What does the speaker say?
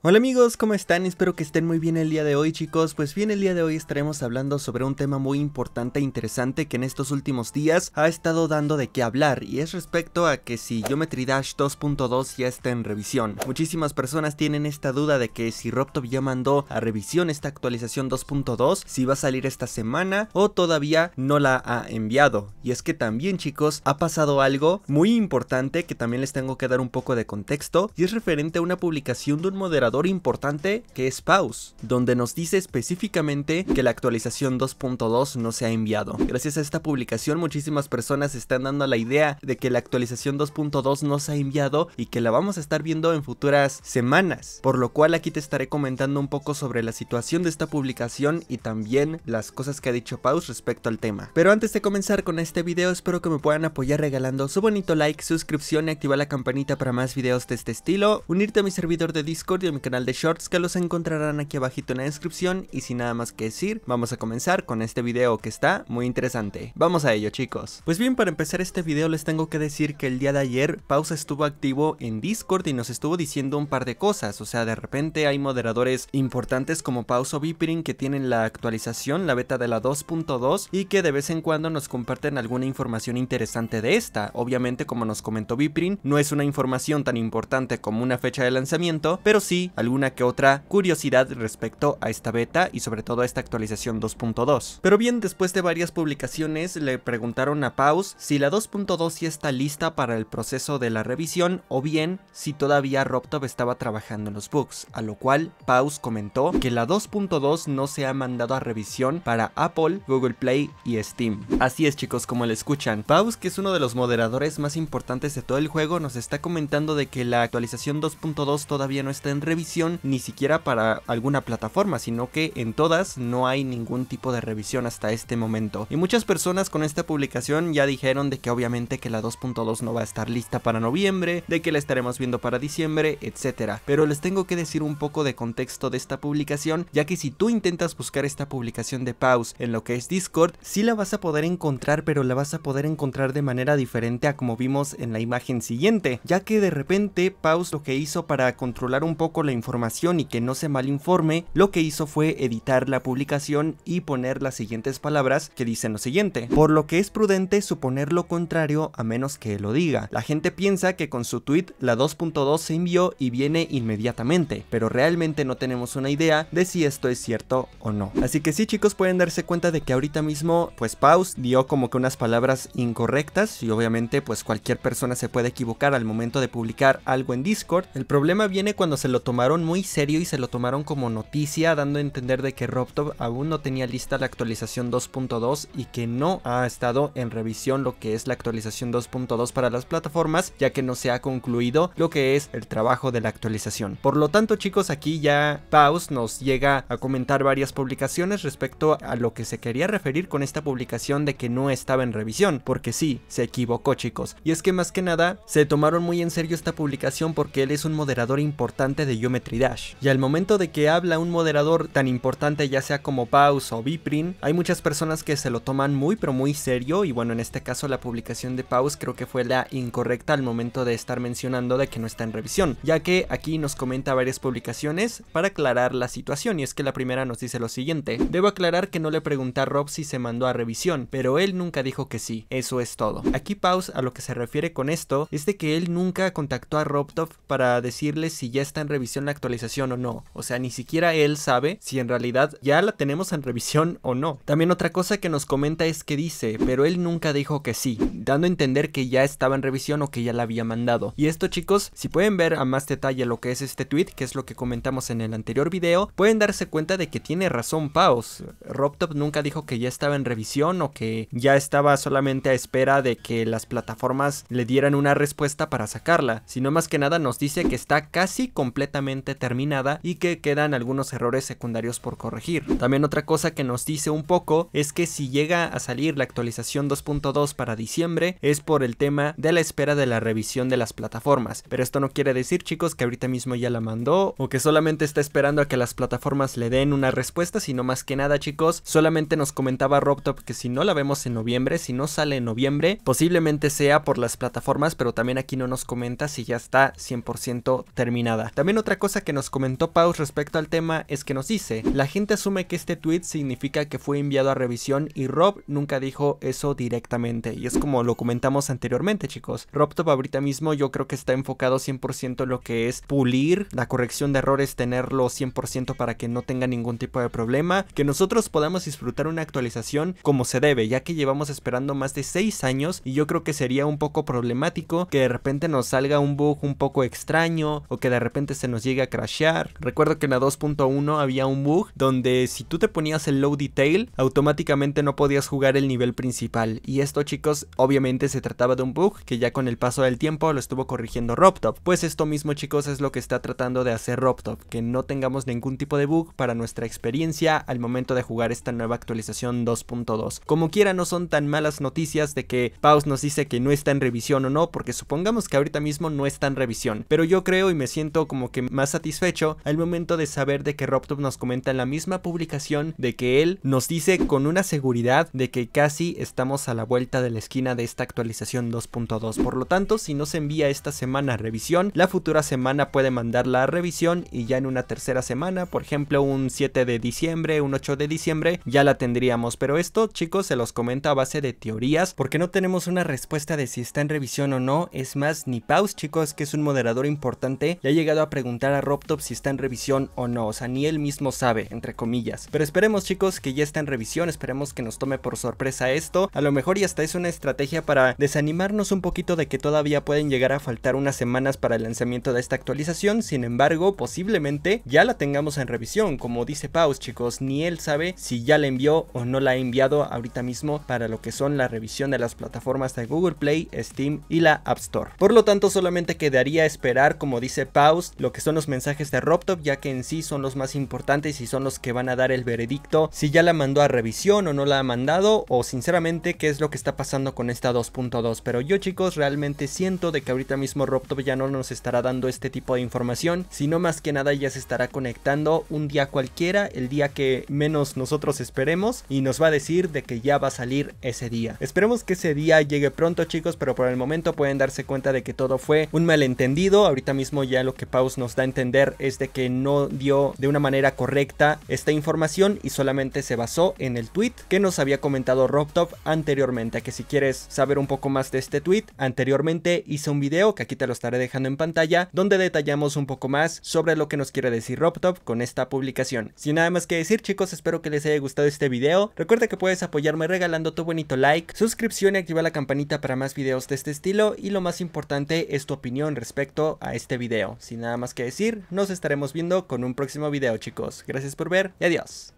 Hola amigos, ¿cómo están? Espero que estén muy bien el día de hoy chicos, pues bien el día de hoy estaremos hablando sobre un tema muy importante e interesante que en estos últimos días ha estado dando de qué hablar y es respecto a que si Geometry Dash 2.2 ya está en revisión. Muchísimas personas tienen esta duda de que si Robtop ya mandó a revisión esta actualización 2.2, si va a salir esta semana o todavía no la ha enviado. Y es que también chicos ha pasado algo muy importante que también les tengo que dar un poco de contexto y es referente a una publicación de un moderador importante que es Pause, donde nos dice específicamente que la actualización 2.2 no se ha enviado. Gracias a esta publicación muchísimas personas están dando la idea de que la actualización 2.2 no se ha enviado y que la vamos a estar viendo en futuras semanas, por lo cual aquí te estaré comentando un poco sobre la situación de esta publicación y también las cosas que ha dicho Pause respecto al tema. Pero antes de comenzar con este video espero que me puedan apoyar regalando su bonito like, suscripción y activar la campanita para más videos de este estilo, unirte a mi servidor de Discord y mi canal de shorts que los encontrarán aquí abajito en la descripción y sin nada más que decir, vamos a comenzar con este video que está muy interesante. Vamos a ello chicos. Pues bien, para empezar este video les tengo que decir que el día de ayer Pausa estuvo activo en Discord y nos estuvo diciendo un par de cosas, o sea, de repente hay moderadores importantes como Pausa o Viprin que tienen la actualización, la beta de la 2.2 y que de vez en cuando nos comparten alguna información interesante de esta. Obviamente, como nos comentó Viprin no es una información tan importante como una fecha de lanzamiento, pero sí alguna que otra curiosidad respecto a esta beta y sobre todo a esta actualización 2.2. Pero bien, después de varias publicaciones le preguntaron a Paus si la 2.2 ya está lista para el proceso de la revisión o bien si todavía RobTop estaba trabajando en los bugs, a lo cual Paus comentó que la 2.2 no se ha mandado a revisión para Apple, Google Play y Steam. Así es chicos, como le escuchan, Paus que es uno de los moderadores más importantes de todo el juego nos está comentando de que la actualización 2.2 todavía no está en revisión revisión ni siquiera para alguna plataforma, sino que en todas no hay ningún tipo de revisión hasta este momento. Y muchas personas con esta publicación ya dijeron de que obviamente que la 2.2 no va a estar lista para noviembre, de que la estaremos viendo para diciembre, etcétera. Pero les tengo que decir un poco de contexto de esta publicación, ya que si tú intentas buscar esta publicación de Pause en lo que es Discord, si la vas a poder encontrar, pero la vas a poder encontrar de manera diferente a como vimos en la imagen siguiente, ya que de repente Pause lo que hizo para controlar un poco la información y que no se malinforme, lo que hizo fue editar la publicación y poner las siguientes palabras que dicen lo siguiente, por lo que es prudente suponer lo contrario a menos que lo diga. La gente piensa que con su tweet la 2.2 se envió y viene inmediatamente, pero realmente no tenemos una idea de si esto es cierto o no. Así que sí chicos pueden darse cuenta de que ahorita mismo pues Paus dio como que unas palabras incorrectas y obviamente pues cualquier persona se puede equivocar al momento de publicar algo en Discord. El problema viene cuando se lo toma tomaron muy serio y se lo tomaron como noticia, dando a entender de que RobTop aún no tenía lista la actualización 2.2 y que no ha estado en revisión lo que es la actualización 2.2 para las plataformas, ya que no se ha concluido lo que es el trabajo de la actualización. Por lo tanto, chicos, aquí ya Paus nos llega a comentar varias publicaciones respecto a lo que se quería referir con esta publicación de que no estaba en revisión, porque sí, se equivocó, chicos. Y es que más que nada, se tomaron muy en serio esta publicación porque él es un moderador importante de YouTube Dash. Y al momento de que habla un moderador tan importante ya sea como Paus o Biprin, hay muchas personas que se lo toman muy pero muy serio y bueno en este caso la publicación de Paus creo que fue la incorrecta al momento de estar mencionando de que no está en revisión, ya que aquí nos comenta varias publicaciones para aclarar la situación y es que la primera nos dice lo siguiente, debo aclarar que no le pregunté a Rob si se mandó a revisión, pero él nunca dijo que sí, eso es todo. Aquí Paus a lo que se refiere con esto es de que él nunca contactó a Robtov para decirle si ya está en revisión la actualización o no. O sea, ni siquiera él sabe si en realidad ya la tenemos en revisión o no. También otra cosa que nos comenta es que dice, pero él nunca dijo que sí, dando a entender que ya estaba en revisión o que ya la había mandado. Y esto chicos, si pueden ver a más detalle lo que es este tweet, que es lo que comentamos en el anterior video, pueden darse cuenta de que tiene razón Paus. RobTop nunca dijo que ya estaba en revisión o que ya estaba solamente a espera de que las plataformas le dieran una respuesta para sacarla, sino más que nada nos dice que está casi completamente terminada y que quedan algunos errores secundarios por corregir. También otra cosa que nos dice un poco es que si llega a salir la actualización 2.2 para diciembre es por el tema de la espera de la revisión de las plataformas. Pero esto no quiere decir chicos que ahorita mismo ya la mandó o que solamente está esperando a que las plataformas le den una respuesta, sino más que nada chicos, solamente nos comentaba RobTop que si no la vemos en noviembre, si no sale en noviembre, posiblemente sea por las plataformas, pero también aquí no nos comenta si ya está 100% terminada. También otra otra cosa que nos comentó Paus respecto al tema es que nos dice, la gente asume que este tweet significa que fue enviado a revisión y Rob nunca dijo eso directamente y es como lo comentamos anteriormente chicos. RobTop ahorita mismo yo creo que está enfocado 100% en lo que es pulir la corrección de errores, tenerlo 100% para que no tenga ningún tipo de problema, que nosotros podamos disfrutar una actualización como se debe, ya que llevamos esperando más de 6 años y yo creo que sería un poco problemático que de repente nos salga un bug un poco extraño o que de repente se nos Llega a crashear. Recuerdo que en la 2.1 había un bug donde si tú te ponías el low detail, automáticamente no podías jugar el nivel principal. Y esto chicos, obviamente se trataba de un bug que ya con el paso del tiempo lo estuvo corrigiendo RobTop. Pues esto mismo chicos es lo que está tratando de hacer RobTop, que no tengamos ningún tipo de bug para nuestra experiencia al momento de jugar esta nueva actualización 2.2. Como quiera no son tan malas noticias de que Paus nos dice que no está en revisión o no, porque supongamos que ahorita mismo no está en revisión. Pero yo creo y me siento como que más satisfecho al momento de saber de que Robtop nos comenta en la misma publicación de que él nos dice con una seguridad de que casi estamos a la vuelta de la esquina de esta actualización 2.2. Por lo tanto, si no se envía esta semana revisión, la futura semana puede mandar la revisión y ya en una tercera semana, por ejemplo un 7 de diciembre, un 8 de diciembre, ya la tendríamos. Pero esto, chicos, se los comenta a base de teorías porque no tenemos una respuesta de si está en revisión o no. Es más, ni Paus, chicos, que es un moderador importante, le ha llegado a preguntar a Robtop si está en revisión o no, o sea, ni él mismo sabe, entre comillas. Pero esperemos chicos que ya está en revisión, esperemos que nos tome por sorpresa esto, a lo mejor y hasta es una estrategia para desanimarnos un poquito de que todavía pueden llegar a faltar unas semanas para el lanzamiento de esta actualización, sin embargo, posiblemente ya la tengamos en revisión, como dice Paus chicos, ni él sabe si ya la envió o no la ha enviado ahorita mismo para lo que son la revisión de las plataformas de Google Play, Steam y la App Store. Por lo tanto, solamente quedaría esperar, como dice Paus, lo que son los mensajes de RobTop, ya que en sí son los más importantes y son los que van a dar el veredicto si ya la mandó a revisión o no la ha mandado, o sinceramente qué es lo que está pasando con esta 2.2. Pero yo chicos realmente siento de que ahorita mismo RobTop ya no nos estará dando este tipo de información, sino más que nada ya se estará conectando un día cualquiera, el día que menos nosotros esperemos, y nos va a decir de que ya va a salir ese día. Esperemos que ese día llegue pronto chicos, pero por el momento pueden darse cuenta de que todo fue un malentendido, ahorita mismo ya lo que Paus nos a entender es de que no dio de una manera correcta esta información y solamente se basó en el tweet que nos había comentado RobTop anteriormente. Que si quieres saber un poco más de este tweet, anteriormente hice un video que aquí te lo estaré dejando en pantalla donde detallamos un poco más sobre lo que nos quiere decir RobTop con esta publicación. Sin nada más que decir chicos, espero que les haya gustado este video. Recuerda que puedes apoyarme regalando tu bonito like, suscripción y activar la campanita para más videos de este estilo y lo más importante es tu opinión respecto a este video. Sin nada más que decir. Nos estaremos viendo con un próximo video chicos. Gracias por ver y adiós.